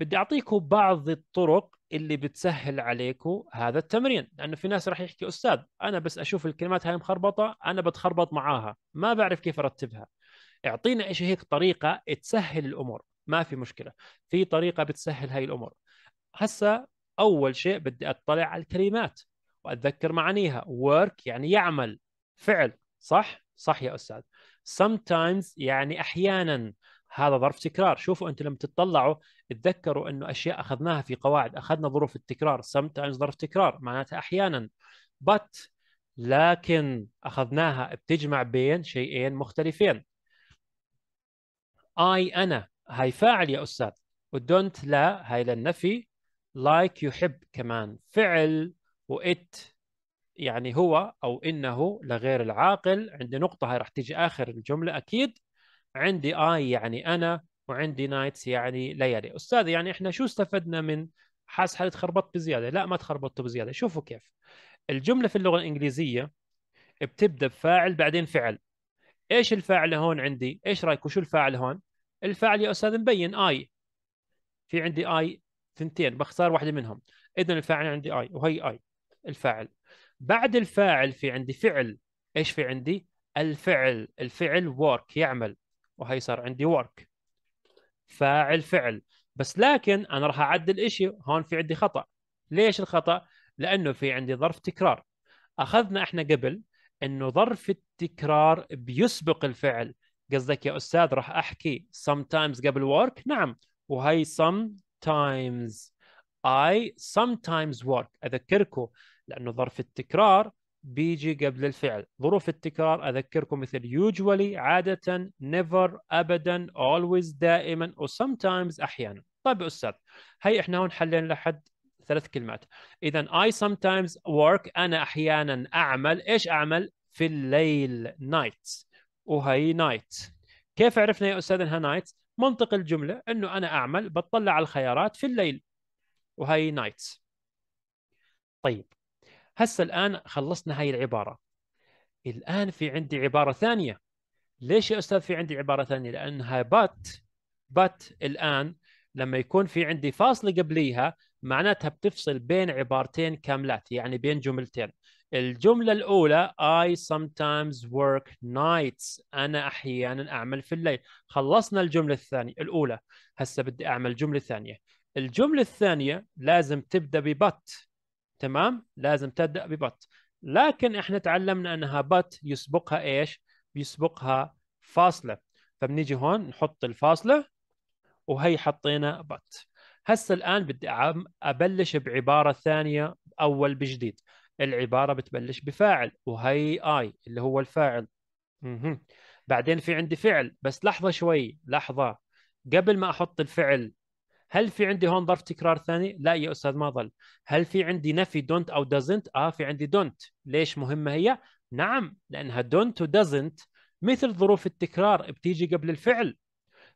بدي اعطيكم بعض الطرق اللي بتسهل عليكم هذا التمرين لانه في ناس راح يحكي استاذ انا بس اشوف الكلمات هاي مخربطه انا بتخربط معاها ما بعرف كيف ارتبها اعطينا شيء هيك طريقه تسهل الامور ما في مشكله في طريقه بتسهل هاي الامور هسه اول شيء بدي اطلع على الكلمات واتذكر معانيها ورك يعني يعمل فعل صح صح يا استاذ sometimes يعني احيانا هذا ظرف تكرار شوفوا انت لما تطلعوا اتذكروا انه اشياء اخذناها في قواعد اخذنا ظروف التكرار sometimes ظرف تكرار معناتها احيانا but لكن اخذناها بتجمع بين شيئين مختلفين اي انا هاي فاعل يا استاذ ودونت لا هاي للنفي لايك like يحب كمان فعل وات يعني هو او انه لغير العاقل عندي نقطه هاي راح تيجي اخر الجمله اكيد عندي اي يعني انا وعندي نايتس يعني ليالي استاذ يعني احنا شو استفدنا من حاس حالي تخربطت بزياده لا ما تخربطتوا بزياده شوفوا كيف الجمله في اللغه الانجليزيه بتبدا بفاعل بعدين فعل ايش الفاعل هون عندي ايش رايك وشو الفاعل هون الفاعل يا استاذ مبين اي في عندي اي ثنتين بختار واحده منهم اذا الفاعل عندي اي وهي اي الفاعل بعد الفاعل في عندي فعل ايش في عندي الفعل الفعل work يعمل وهي صار عندي work فاعل فعل بس لكن انا راح اعدل شيء هون في عندي خطا ليش الخطا لانه في عندي ظرف تكرار اخذنا احنا قبل انه ظرف التكرار بيسبق الفعل قصدك يا استاذ راح احكي sometimes قبل work نعم وهي sometimes I sometimes work اذكركم لانه ظرف التكرار بيجي قبل الفعل ظروف التكرار أذكركم مثل usually عادة never أبدا always دائما أو sometimes أحيانا طيب يا أستاذ هي إحنا هون حلينا لحد ثلاث كلمات إذا I sometimes work أنا أحيانا أعمل إيش أعمل في الليل night وهي night كيف عرفنا يا أستاذ إنها night منطق الجملة إنه أنا أعمل بطلع على الخيارات في الليل وهي night طيب هسه الان خلصنا هاي العباره الان في عندي عباره ثانيه ليش يا استاذ في عندي عباره ثانيه لانها بات بات الان لما يكون في عندي فاصله قبليها معناتها بتفصل بين عبارتين كاملات يعني بين جملتين الجملة الأولى I sometimes work nights أنا أحيانا أعمل في الليل خلصنا الجملة الثانية الأولى هسه بدي أعمل جملة ثانية الجملة الثانية لازم تبدأ ببت تمام لازم تبدا ببط لكن احنا تعلمنا انها بط يسبقها ايش بيسبقها فاصله فبنيجي هون نحط الفاصله وهي حطينا بط هسه الان بدي ابلش بعباره ثانيه اول بجديد العباره بتبلش بفاعل وهي اي اللي هو الفاعل مه. بعدين في عندي فعل بس لحظه شوي لحظه قبل ما احط الفعل هل في عندي هون ظرف تكرار ثاني؟ لا يا استاذ ما ظل. هل في عندي نفي دونت او دازنت؟ اه في عندي دونت. ليش مهمه هي؟ نعم لانها دونت ودازنت مثل ظروف التكرار بتيجي قبل الفعل.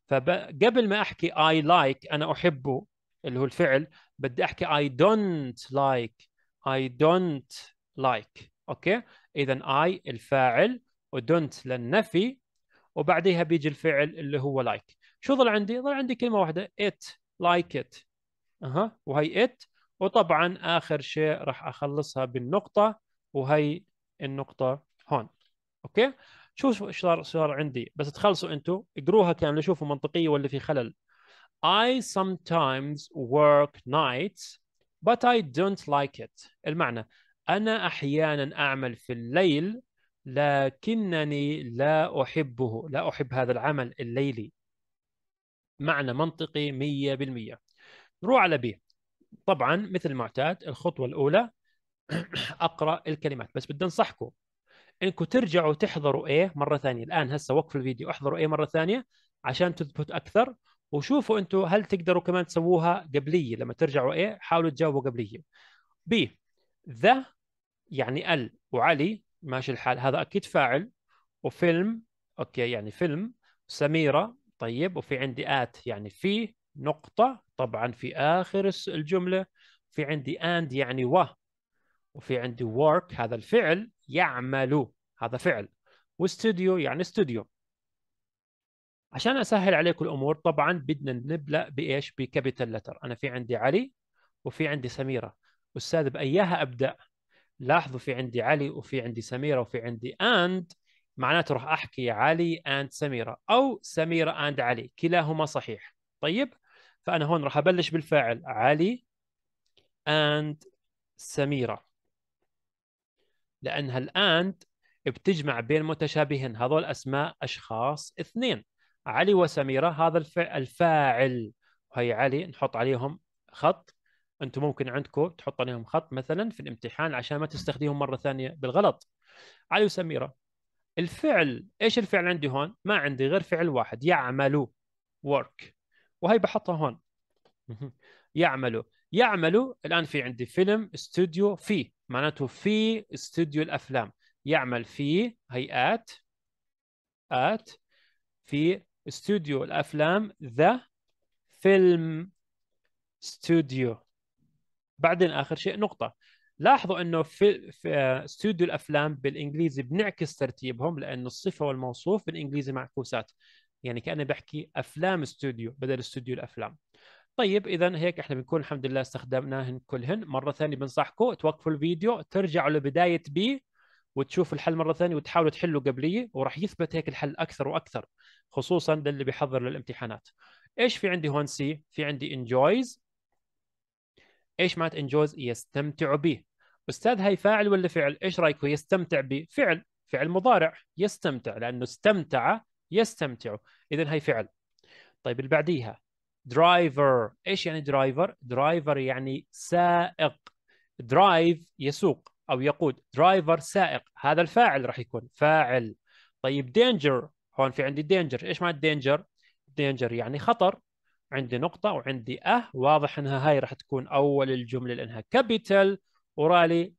فقبل ما احكي اي لايك like انا احبه اللي هو الفعل بدي احكي اي دونت لايك اي دونت لايك اوكي؟ اذا اي الفاعل ودونت للنفي وبعديها بيجي الفعل اللي هو لايك. Like. شو ظل عندي؟ ظل عندي كلمه واحده ات لايك like ات اها وهي ات وطبعا اخر شيء راح اخلصها بالنقطه وهي النقطه هون اوكي شوف ايش صار صار عندي بس تخلصوا انتم اقروها كان لشوفوا منطقيه ولا في خلل I sometimes work nights but I don't like it المعنى أنا أحيانا أعمل في الليل لكنني لا أحبه لا أحب هذا العمل الليلي معنى منطقي 100% نروح على بي طبعا مثل المعتاد الخطوه الاولى اقرا الكلمات بس بدي انصحكم انكم ترجعوا تحضروا ايه مره ثانيه الان هسه وقف الفيديو احضروا ايه مره ثانيه عشان تثبت اكثر وشوفوا انتم هل تقدروا كمان تسووها قبليه لما ترجعوا ايه حاولوا تجاوبوا قبليه بي ذا يعني ال وعلي ماشي الحال هذا اكيد فاعل وفيلم اوكي يعني فيلم سميره طيب وفي عندي ات يعني في نقطه طبعا في اخر الجمله في عندي and يعني و وفي عندي work هذا الفعل يعمل هذا فعل واستوديو يعني استوديو عشان اسهل عليكم الامور طبعا بدنا نبدا بايش بكابيتال لتر انا في عندي علي وفي عندي سميره استاذ باياها ابدا لاحظوا في عندي علي وفي عندي سميره وفي عندي اند معناته راح احكي علي اند سميره او سميره اند علي كلاهما صحيح طيب فانا هون راح ابلش بالفاعل علي اند سميره لانها الاند بتجمع بين متشابهين هذول اسماء اشخاص اثنين علي وسميره هذا الفاعل وهي علي نحط عليهم خط انتم ممكن عندكم تحط عليهم خط مثلا في الامتحان عشان ما تستخدمهم مره ثانيه بالغلط علي وسميره الفعل ايش الفعل عندي هون؟ ما عندي غير فعل واحد يعمل work وهي بحطها هون يعملوا يعملوا الان في عندي فيلم استوديو في معناته في استوديو الافلام يعمل في هيئات ات في استوديو الافلام ذا فيلم ستوديو بعدين اخر شيء نقطه لاحظوا انه في, في آه، استوديو الافلام بالانجليزي بنعكس ترتيبهم لانه الصفه والموصوف بالانجليزي معكوسات يعني كاني بحكي افلام استوديو بدل استوديو الافلام طيب اذا هيك احنا بنكون الحمد لله استخدمناهن كلهن مره ثانيه بنصحكم توقفوا الفيديو ترجعوا لبدايه بي وتشوفوا الحل مره ثانيه وتحاولوا تحلوا قبليه وراح يثبت هيك الحل اكثر واكثر خصوصا للي بيحضر للامتحانات ايش في عندي هون سي في عندي انجويز ايش معنات انجويز يستمتع به استاذ هاي فاعل ولا فعل ايش هو يستمتع بفعل فعل مضارع يستمتع لانه استمتع يستمتع اذا هاي فعل طيب اللي بعديها درايفر ايش يعني درايفر درايفر يعني سائق درايف يسوق او يقود درايفر سائق هذا الفاعل راح يكون فاعل طيب دينجر هون في عندي دينجر ايش معنى دينجر دينجر يعني خطر عندي نقطة وعندي أه واضح أنها هاي راح تكون أول الجملة لأنها كابيتال ورالي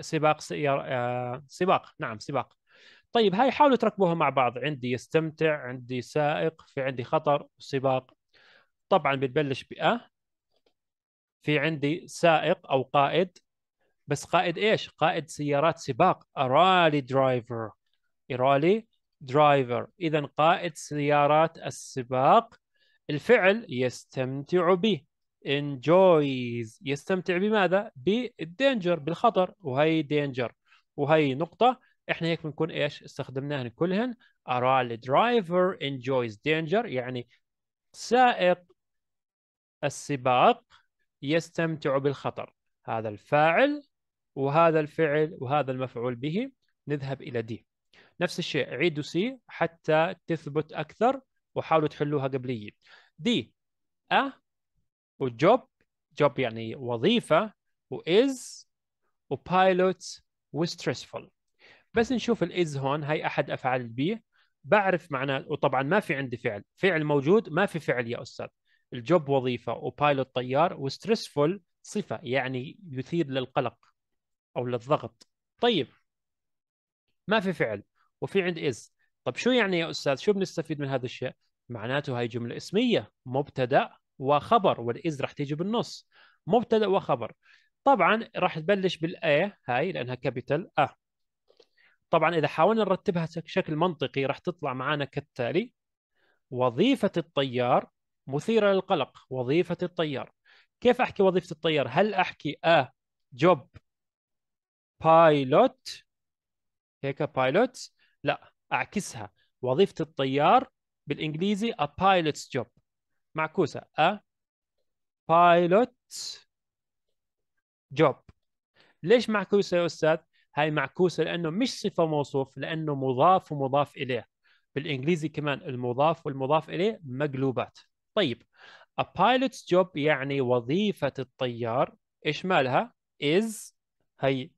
سباق سيارة سباق نعم سباق طيب هاي حاولوا تركبوها مع بعض عندي يستمتع عندي سائق في عندي خطر سباق طبعا بتبلش ب أه؟ في عندي سائق أو قائد بس قائد إيش قائد سيارات سباق أرالي درايفر إرالي درايفر إذا قائد سيارات السباق الفعل يستمتع به enjoys يستمتع بماذا؟ بالدينجر بالخطر وهي دينجر وهي نقطة احنا هيك بنكون ايش؟ استخدمناهن كلهن ارى driver enjoys danger يعني سائق السباق يستمتع بالخطر هذا الفاعل وهذا الفعل وهذا المفعول به نذهب إلى دي نفس الشيء عيدوا سي حتى تثبت أكثر وحاولوا تحلوها قبليه دي أ أه؟ وجوب جوب يعني وظيفة وإز وبايلوت وستريسفول بس نشوف الإز هون هاي أحد أفعال البي بعرف معناه وطبعا ما في عندي فعل فعل موجود ما في فعل يا أستاذ الجوب وظيفة وبايلوت طيار وستريسفول صفة يعني يثير للقلق أو للضغط طيب ما في فعل وفي عند إز طب شو يعني يا أستاذ شو بنستفيد من هذا الشيء معناته هاي جملة اسمية مبتدأ وخبر والاز راح تيجي بالنص مبتدا وخبر طبعا راح تبلش بالاي هاي لانها كابيتال ا طبعا اذا حاولنا نرتبها بشكل منطقي راح تطلع معنا كالتالي وظيفه الطيار مثيره للقلق وظيفه الطيار كيف احكي وظيفه الطيار هل احكي ا جوب بايلوت هيك بايلوت لا اعكسها وظيفه الطيار بالانجليزي a pilot's job معكوسه a pilot job ليش معكوسه يا استاذ؟ هاي معكوسه لانه مش صفه موصوف لانه مضاف ومضاف اليه بالانجليزي كمان المضاف والمضاف اليه مقلوبات طيب a pilot's job يعني وظيفه الطيار ايش مالها is هي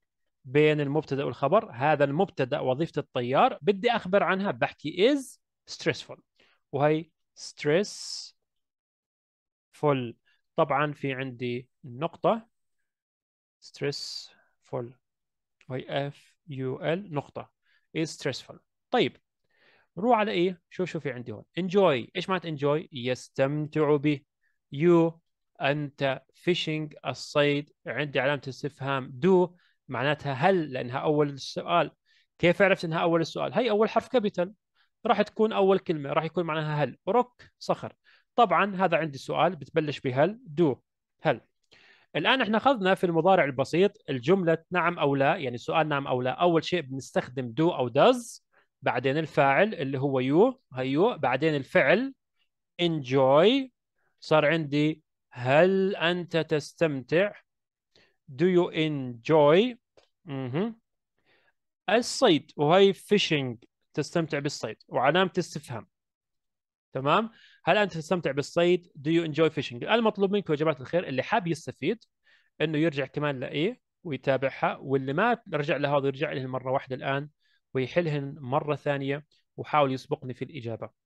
بين المبتدا والخبر هذا المبتدا وظيفه الطيار بدي اخبر عنها بحكي is stressful وهي stress فول طبعا في عندي نقطة ستريس فول اي اف يو ال نقطة is stressful طيب روح على ايه شوف شو في عندي هون انجوي ايش معنات انجوي يستمتع به يو انت فيشنج الصيد عندي علامة استفهام دو معناتها هل لانها اول السؤال كيف عرفت انها اول السؤال هي اول حرف كابيتال راح تكون اول كلمة راح يكون معناها هل روك صخر طبعا هذا عندي سؤال بتبلش بهل دو هل الان احنا اخذنا في المضارع البسيط الجمله نعم او لا يعني سؤال نعم او لا اول شيء بنستخدم دو او داز بعدين الفاعل اللي هو يو هيو بعدين الفعل enjoy صار عندي هل انت تستمتع do you enjoy الصيد وهي فيشنج تستمتع بالصيد وعلامه استفهام تمام هل انت تستمتع بالصيد دو يو انجوي فيشنج المطلوب منكم يا جماعه الخير اللي حاب يستفيد انه يرجع كمان لايه ويتابعها واللي ما رجع لهذا يرجع لهن مره واحده الان ويحلهن مره ثانيه وحاول يسبقني في الاجابه